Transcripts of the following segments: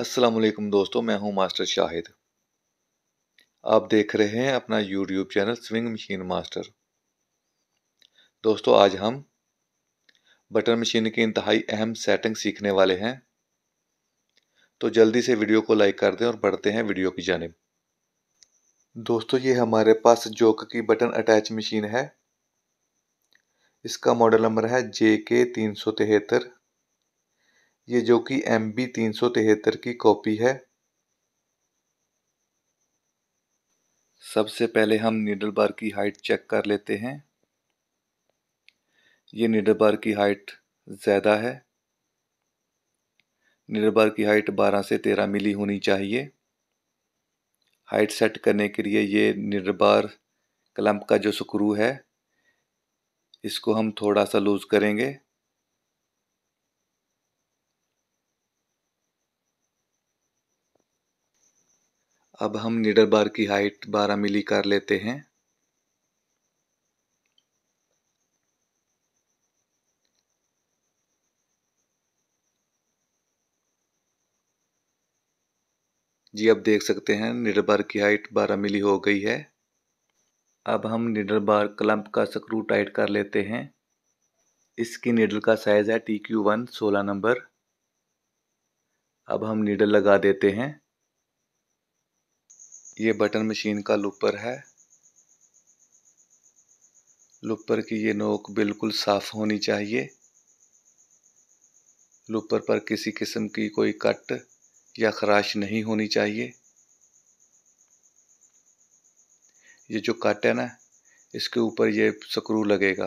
असलम दोस्तों मैं हूं मास्टर शाहिद आप देख रहे हैं अपना YouTube channel sewing machine master दोस्तों आज हम बटन मशीन की इंतहाई अहम सेटिंग सीखने वाले हैं तो जल्दी से वीडियो को लाइक कर दें और बढ़ते हैं वीडियो की जानब दोस्तों ये हमारे पास जोक की बटन अटैच मशीन है इसका मॉडल नंबर है जे के तीन सौ तिहत्तर ये जो कि एम बी तीन सौ तिहत्तर की कॉपी है सबसे पहले हम नीडल बार की हाइट चेक कर लेते हैं ये नीडल बार की हाइट ज़्यादा है नीडल बार की हाइट 12 से 13 मिली होनी चाहिए हाइट सेट करने के लिए ये नीडल बार क्लम्प का जो स्क्रू है इसको हम थोड़ा सा लूज़ करेंगे अब हम नीडल बार की हाइट 12 मिली कर लेते हैं जी आप देख सकते हैं निडर बार की हाइट 12 मिली हो गई है अब हम निडर बार क्लम्प का स्क्रू टाइट कर लेते हैं इसकी निडल का साइज़ है टी क्यू वन सोलह नंबर अब हम निडल लगा देते हैं ये बटन मशीन का लुपर है लुपर की ये नोक बिल्कुल साफ़ होनी चाहिए लुपर पर किसी किस्म की कोई कट या खराश नहीं होनी चाहिए ये जो कट है ना इसके ऊपर ये स्क्रू लगेगा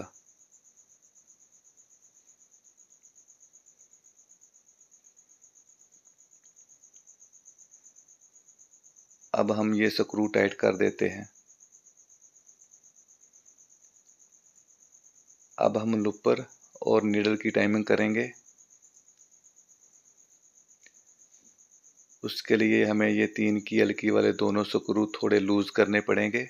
अब हम ये स्क्रू टाइट कर देते हैं अब हम लुपर और नीडल की टाइमिंग करेंगे उसके लिए हमें ये तीन की हल्की वाले दोनों स्क्रू थोड़े लूज़ करने पड़ेंगे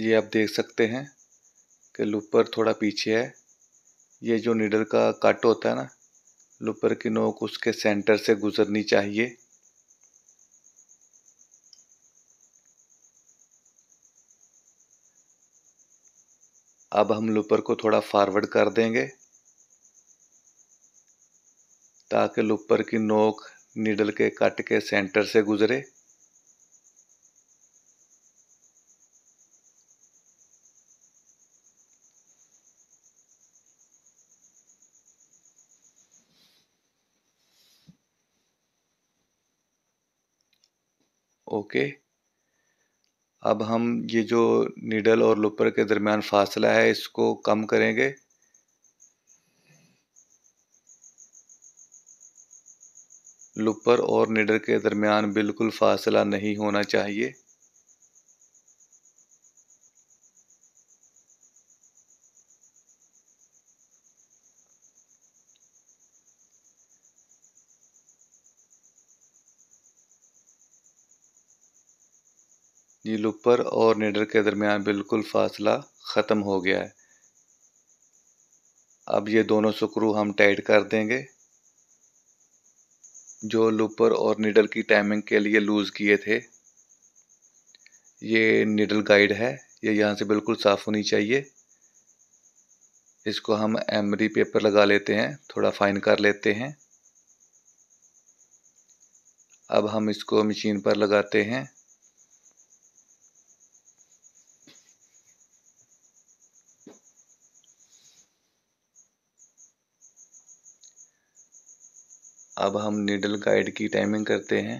ये आप देख सकते हैं कि लूपर थोड़ा पीछे है ये जो निडल का काट होता है ना लूपर की नोक उसके सेंटर से गुजरनी चाहिए अब हम लूपर को थोड़ा फॉरवर्ड कर देंगे ताकि लूपर की नोक नीडल के कट के सेंटर से गुजरे ओके अब हम ये जो निडल और लुपर के दरमियान फासला है इसको कम करेंगे लुपर और निडल के दरमियान बिल्कुल फासला नहीं होना चाहिए नीलूपर और निडर के दरमियान बिल्कुल फासला ख़त्म हो गया है अब ये दोनों सुक्रू हम टाइट कर देंगे जो लूपर और निडल की टाइमिंग के लिए लूज़ किए थे ये निडल गाइड है ये यहाँ से बिल्कुल साफ़ होनी चाहिए इसको हम एमरी पेपर लगा लेते हैं थोड़ा फाइन कर लेते हैं अब हम इसको मशीन पर लगाते हैं अब हम नीडल गाइड की टाइमिंग करते हैं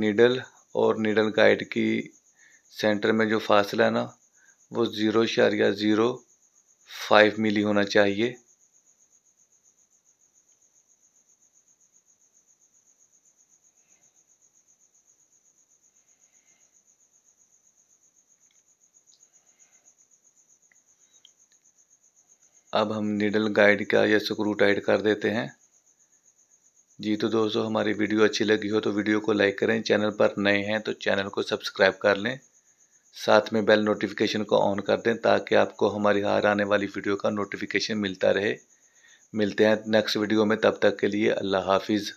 नीडल और नीडल गाइड की सेंटर में जो फासला है ना वो ज़ीरो शारिया ज़ीरो फाइव मिली होना चाहिए अब हम नीडल गाइड का या स्क्रू टाइट कर देते हैं जी तो दोस्तों हमारी वीडियो अच्छी लगी हो तो वीडियो को लाइक करें चैनल पर नए हैं तो चैनल को सब्सक्राइब कर लें साथ में बेल नोटिफिकेशन को ऑन कर दें ताकि आपको हमारी हार आने वाली वीडियो का नोटिफिकेशन मिलता रहे मिलते हैं नेक्स्ट वीडियो में तब तक के लिए अल्लाह हाफिज़